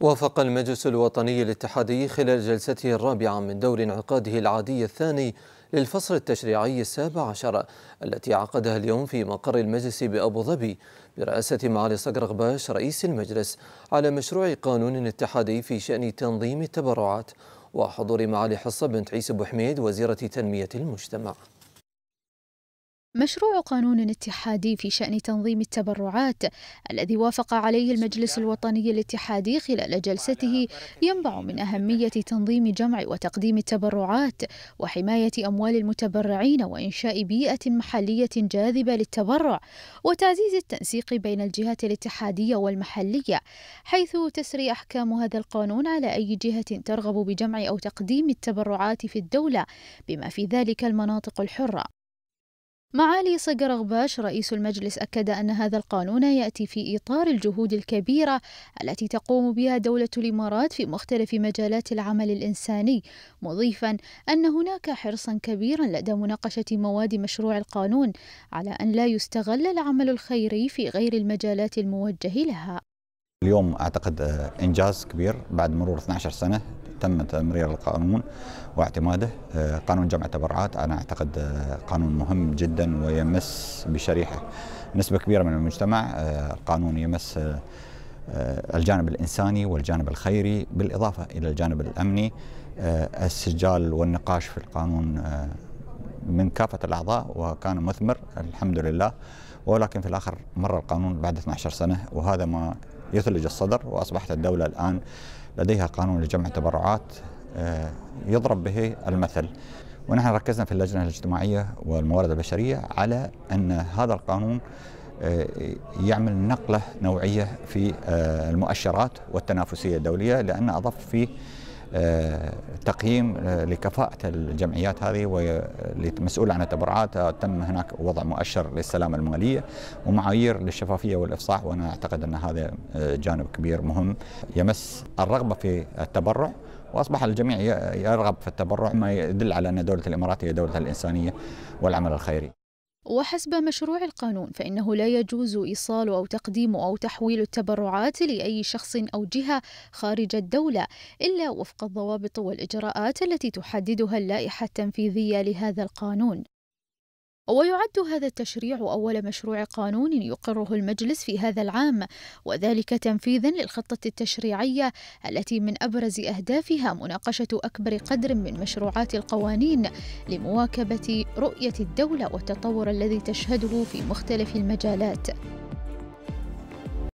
وافق المجلس الوطني الاتحادي خلال جلسته الرابعة من دور انعقاده العادي الثاني للفصل التشريعي السابع عشر التي عقدها اليوم في مقر المجلس بأبو ظبي برئاسة معالي صقر غباش رئيس المجلس على مشروع قانون اتحادي في شأن تنظيم التبرعات وحضور معالي حصة بنت عيسى بوحميد وزيرة تنمية المجتمع مشروع قانون اتحادي في شأن تنظيم التبرعات الذي وافق عليه المجلس الوطني الاتحادي خلال جلسته ينبع من أهمية تنظيم جمع وتقديم التبرعات وحماية أموال المتبرعين وإنشاء بيئة محلية جاذبة للتبرع وتعزيز التنسيق بين الجهات الاتحادية والمحلية حيث تسري أحكام هذا القانون على أي جهة ترغب بجمع أو تقديم التبرعات في الدولة بما في ذلك المناطق الحرة معالي صقر غباش رئيس المجلس أكد أن هذا القانون يأتي في إطار الجهود الكبيرة التي تقوم بها دولة الإمارات في مختلف مجالات العمل الإنساني مضيفا أن هناك حرصا كبيرا لدى مناقشة مواد مشروع القانون على أن لا يستغل العمل الخيري في غير المجالات الموجه لها اليوم اعتقد آه، انجاز كبير بعد مرور 12 سنه تم تمرير القانون واعتماده آه، قانون جمع التبرعات انا اعتقد آه، قانون مهم جدا ويمس بشريحه نسبه كبيره من المجتمع القانون يمس الجانب الانساني والجانب الخيري بالاضافه الى الجانب الامني السجال والنقاش في القانون من كافه الاعضاء وكان مثمر الحمد لله ولكن في الاخر مر القانون بعد 12 سنه وهذا ما يثلج الصدر وأصبحت الدولة الآن لديها قانون لجمع التبرعات آه، يضرب به المثل ونحن ركزنا في اللجنة الاجتماعية والموارد البشرية على أن هذا القانون آه، يعمل نقلة نوعية في آه، المؤشرات والتنافسية الدولية لأن أضف فيه تقييم آه، لكفاءة الجمعيات هذه والمسؤول آه، عن التبرعات آه، تم هناك وضع مؤشر للسلامة المالية ومعايير للشفافية والإفصاح وأنا أعتقد أن هذا جانب كبير مهم يمس الرغبة في التبرع واصبح الجميع يرغب في التبرع ما يدل على ان دوله الامارات هي دوله الانسانيه والعمل الخيري وحسب مشروع القانون فإنه لا يجوز إيصال أو تقديم أو تحويل التبرعات لأي شخص أو جهة خارج الدولة إلا وفق الضوابط والإجراءات التي تحددها اللائحة التنفيذية لهذا القانون ويعد هذا التشريع أول مشروع قانون يقره المجلس في هذا العام وذلك تنفيذا للخطة التشريعية التي من أبرز أهدافها مناقشة أكبر قدر من مشروعات القوانين لمواكبة رؤية الدولة والتطور الذي تشهده في مختلف المجالات